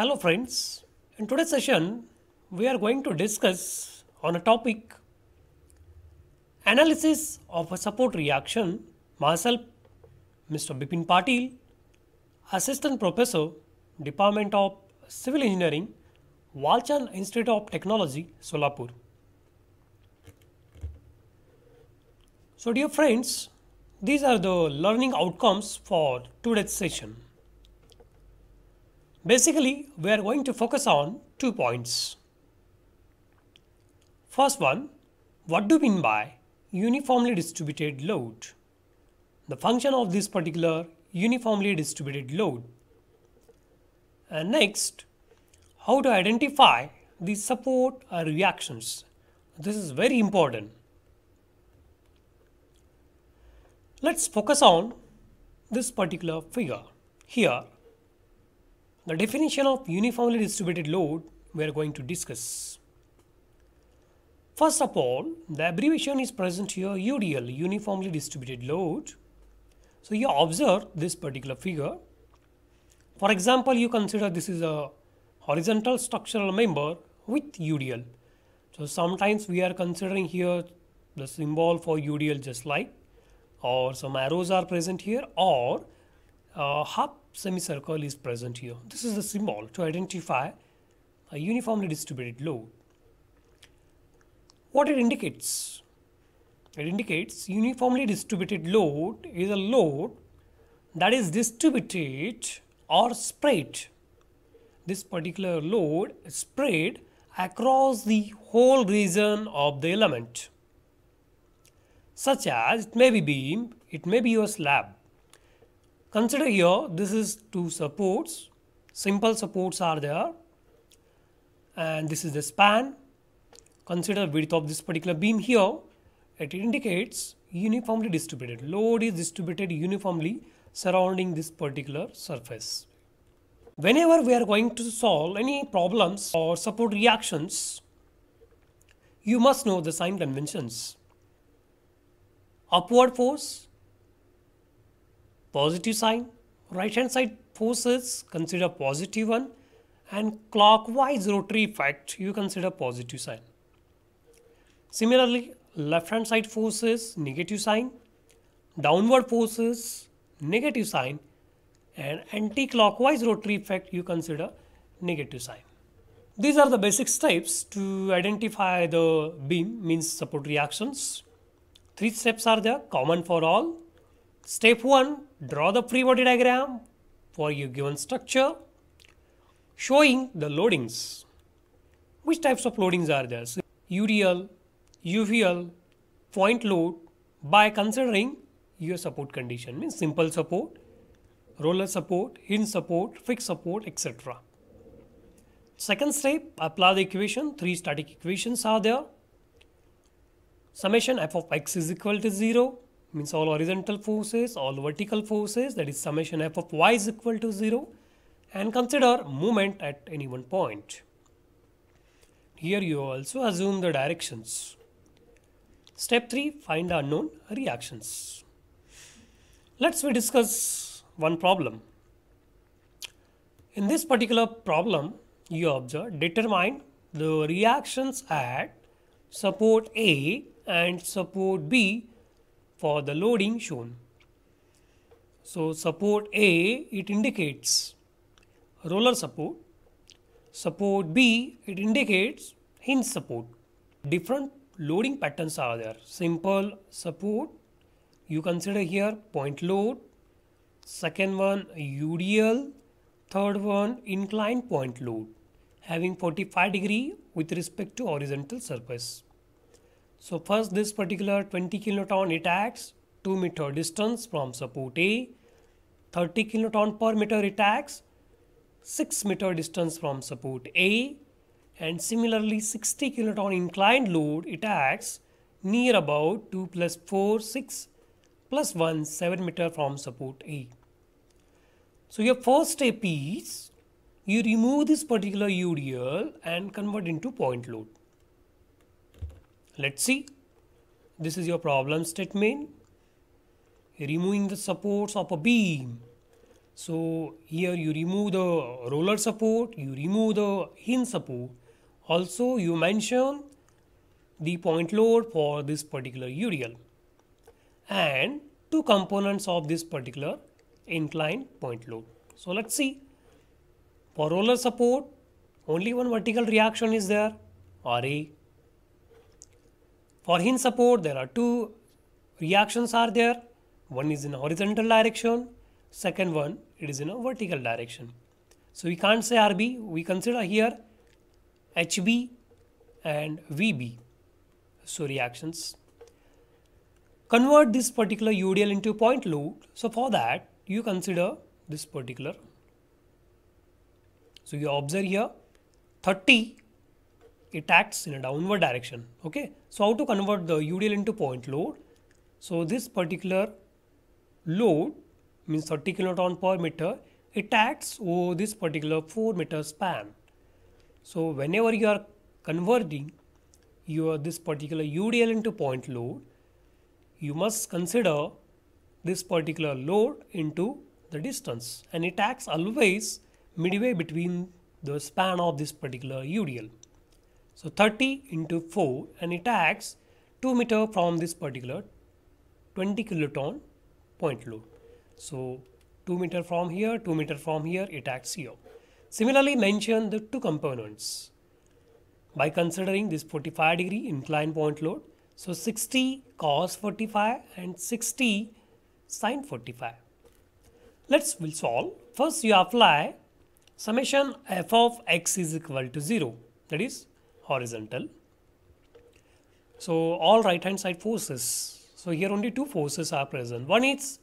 Hello friends, in today's session we are going to discuss on a topic analysis of a support reaction. Myself, Mr. Bipin Patil, Assistant Professor, Department of Civil Engineering, Walchan Institute of Technology, Solapur. So dear friends, these are the learning outcomes for today's session. Basically, we are going to focus on two points. First one, what do we mean by uniformly distributed load? The function of this particular uniformly distributed load. And next, how to identify the support or reactions. This is very important. Let's focus on this particular figure. Here, the definition of uniformly distributed load we are going to discuss. First of all, the abbreviation is present here UDL, uniformly distributed load. So you observe this particular figure. For example, you consider this is a horizontal structural member with UDL. So sometimes we are considering here the symbol for UDL just like or some arrows are present here or uh, half semicircle is present here. This is the symbol to identify a uniformly distributed load. What it indicates? It indicates uniformly distributed load is a load that is distributed or spread. This particular load is spread across the whole region of the element, such as it may be beam, it may be your slab Consider here this is two supports, simple supports are there and this is the span. Consider width of this particular beam here, it indicates uniformly distributed, load is distributed uniformly surrounding this particular surface. Whenever we are going to solve any problems or support reactions, you must know the sign conventions. Upward force positive sign. Right hand side forces consider positive one and clockwise rotary effect you consider positive sign. Similarly, left hand side forces negative sign, downward forces negative sign and anti-clockwise rotary effect you consider negative sign. These are the basic steps to identify the beam means support reactions. Three steps are there common for all Step 1. Draw the free body diagram for your given structure showing the loadings. Which types of loadings are there? So, UDL, UVL, point load by considering your support condition means simple support, roller support, hinge support, fixed support, etc. Second step, apply the equation. Three static equations are there. Summation f of x is equal to 0 means all horizontal forces, all vertical forces that is summation f of y is equal to 0 and consider moment at any one point. Here you also assume the directions. Step 3 find unknown reactions. Let's we discuss one problem. In this particular problem you observe determine the reactions at support A and support B for the loading shown. So support A, it indicates roller support. Support B, it indicates hinge support. Different loading patterns are there. Simple support, you consider here point load. Second one, UDL. Third one, inclined point load having 45 degree with respect to horizontal surface. So first this particular 20 kiloton it acts 2 meter distance from support A, 30 kiloton per meter it acts 6 meter distance from support A and similarly 60 kiloton inclined load it acts near about 2 plus 4 6 plus 1 7 meter from support A. So your first step is you remove this particular UDL and convert into point load. Let's see. This is your problem statement. Removing the supports of a beam. So here you remove the roller support, you remove the hinge support. Also you mention the point load for this particular UDL and two components of this particular inclined point load. So let's see. For roller support, only one vertical reaction is there, RA. For hinge support, there are two reactions are there. One is in horizontal direction, second one it is in a vertical direction. So we can't say RB, we consider here HB and VB. So reactions. Convert this particular UDL into point load. So for that, you consider this particular. So you observe here 30 it acts in a downward direction okay so how to convert the udl into point load so this particular load means 30 kiloton per meter it acts over this particular 4 meter span so whenever you are converting your this particular udl into point load you must consider this particular load into the distance and it acts always midway between the span of this particular udl so 30 into 4 and it acts 2 meter from this particular 20 kiloton point load. So 2 meter from here, 2 meter from here, it acts here. Similarly, mention the two components by considering this 45 degree inclined point load. So 60 cos 45 and 60 sine 45. Let's we will solve. First you apply summation f of x is equal to 0. That is horizontal. So all right hand side forces. So here only two forces are present. One is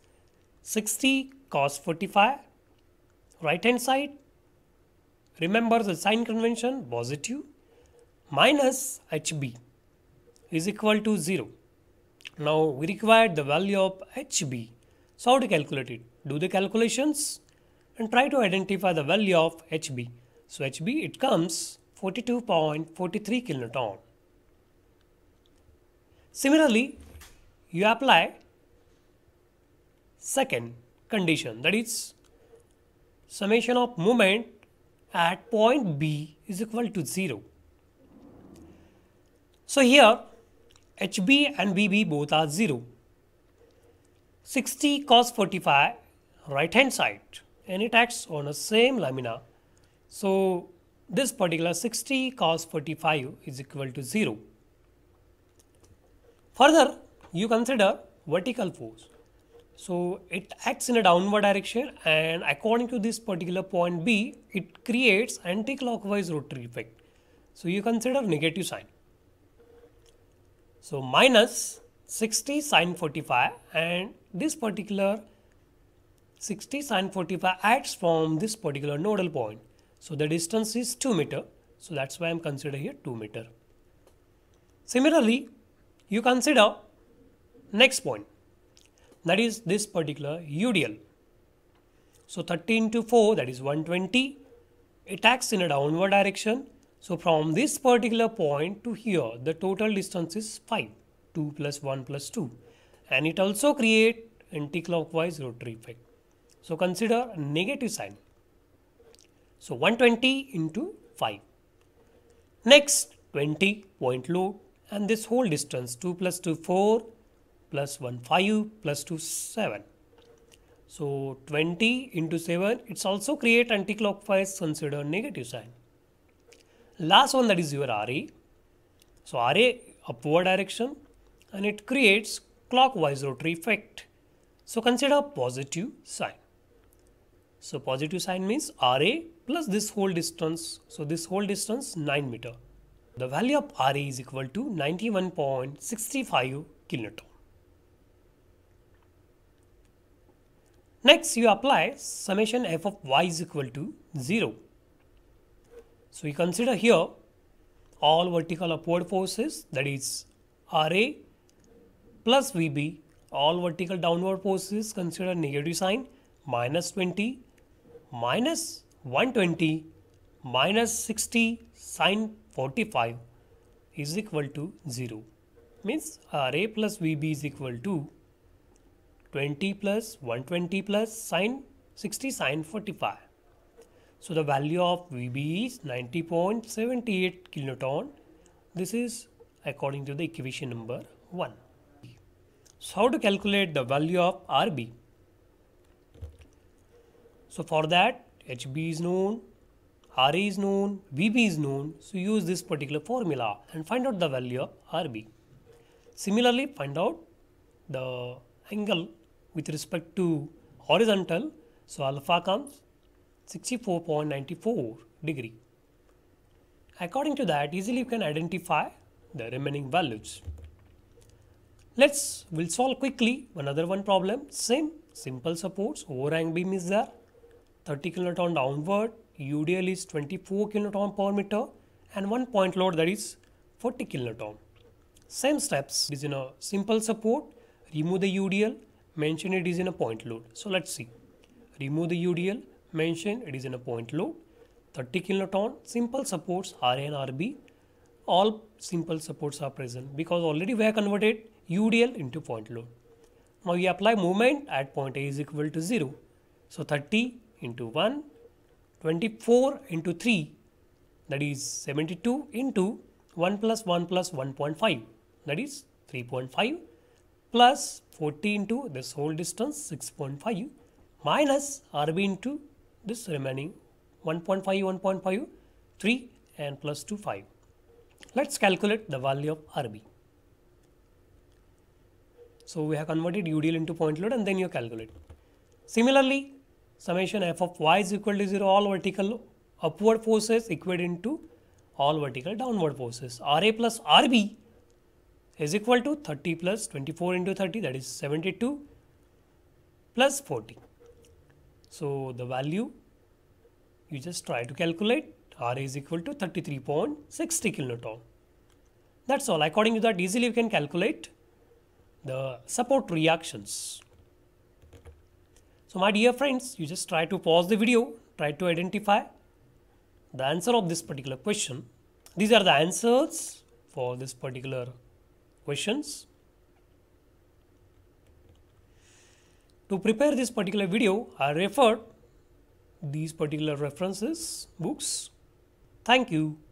60 cos 45 right hand side. Remember the sign convention positive minus HB is equal to 0. Now we require the value of HB. So how to calculate it? Do the calculations and try to identify the value of HB. So HB it comes 42.43 kiloton. Similarly, you apply second condition that is summation of moment at point B is equal to 0. So here HB and BB both are 0. 60 cos 45 right hand side and it acts on the same lamina. So this particular 60 cos 45 is equal to 0. Further, you consider vertical force. So, it acts in a downward direction and according to this particular point B, it creates anti-clockwise rotary effect. So, you consider negative sign. So, minus 60 sine 45 and this particular 60 sine 45 acts from this particular nodal point. So the distance is 2 meter. So that's why I'm considering here 2 meter. Similarly, you consider next point that is this particular UDL. So 13 to 4 that is 120. It acts in a downward direction. So from this particular point to here the total distance is 5. 2 plus 1 plus 2 and it also create anticlockwise rotary effect. So consider negative sign so 120 into 5. Next 20 point load and this whole distance 2 plus 2 4 plus 1 5 plus 2 7. So 20 into 7 it's also create anticlockwise consider negative sign. Last one that is your RA. So RA upward direction and it creates clockwise rotary effect. So consider positive sign. So positive sign means RA plus this whole distance. So this whole distance 9 meter. The value of RA is equal to 91.65 kiloton. Next you apply summation f of y is equal to 0. So we consider here all vertical upward forces that is RA plus VB all vertical downward forces consider negative sign minus 20 minus 120 minus 60 sine 45 is equal to 0 means uh, Ra plus Vb is equal to 20 plus 120 plus sine 60 sine 45. So the value of Vb is 90.78 kiloton. This is according to the equation number 1. So how to calculate the value of Rb? So for that HB is known, RA is known, VB is known. So use this particular formula and find out the value of RB. Similarly, find out the angle with respect to horizontal. So alpha comes 64.94 degree. According to that, easily you can identify the remaining values. Let's, we'll solve quickly another one problem. Same, simple supports, overhang beam is there. 30 kiloton downward, UDL is 24 kiloton per meter and one point load that is 40 kiloton. Same steps It is in a simple support, remove the UDL, mention it is in a point load. So let's see. Remove the UDL, mention it is in a point load. 30 kiloton, simple supports RA and RB. All simple supports are present because already we have converted UDL into point load. Now we apply movement at point A is equal to 0. So 30 into 1, 24 into 3 that is 72 into 1 plus 1 plus 1.5 that is 3.5 plus 40 into this whole distance 6.5 minus RB into this remaining 1.5, 1.5, 3 and plus 2, 5. Let's calculate the value of RB. So we have converted UDL into point load and then you calculate. Similarly, summation f of y is equal to 0 all vertical upward forces equate into all vertical downward forces ra plus rb is equal to 30 plus 24 into 30 that is 72 plus 40 so the value you just try to calculate ra is equal to 33.60 kiloton that's all according to that easily you can calculate the support reactions so my dear friends, you just try to pause the video, try to identify the answer of this particular question. These are the answers for this particular questions. To prepare this particular video, I referred these particular references, books. Thank you.